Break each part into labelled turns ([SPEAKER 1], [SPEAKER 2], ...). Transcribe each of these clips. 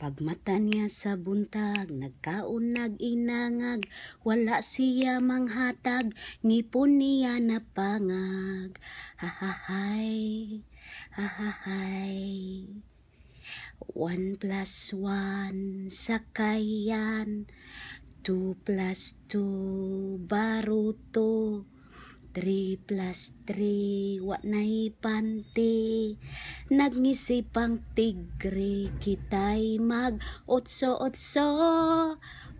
[SPEAKER 1] Pagmata niya sa buntag, nagkaon nag-inangag, wala siya manghatag, ngipon niya napangag. Hahahay, hahahay. One plus one, sakayan. Two plus two, baruto. 3 plus 3, wa na'y panti. Nagngisipang tigre, kita'y mag otso otso,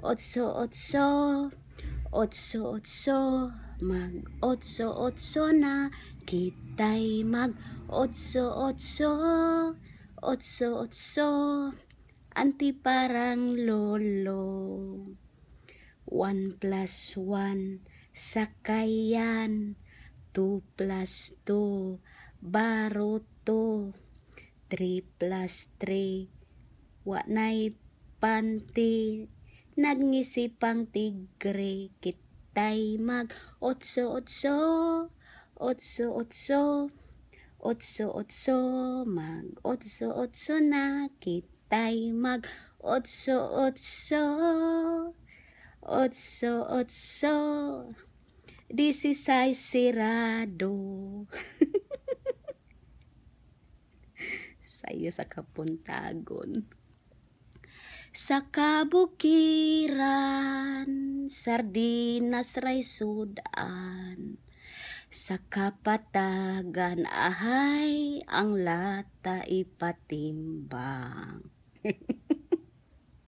[SPEAKER 1] otso otso, otso otso, mag otso otso na, kita'y mag otso otso, otso otso, anti parang lolo. 1 plus 1 sakayan, 2 plus 2, baruto, 3 plus 3, wanay panti, nagngisipang tigre, kitay mag otso otso, otso otso, otso otso, mag otso otso na, kitay mag otso otso otso, otso. This is ay sirado. Sayo sa kapuntagon. Sa kabukiran, sardinas ray Sa kapatagan ahay ang lata ipatimbang.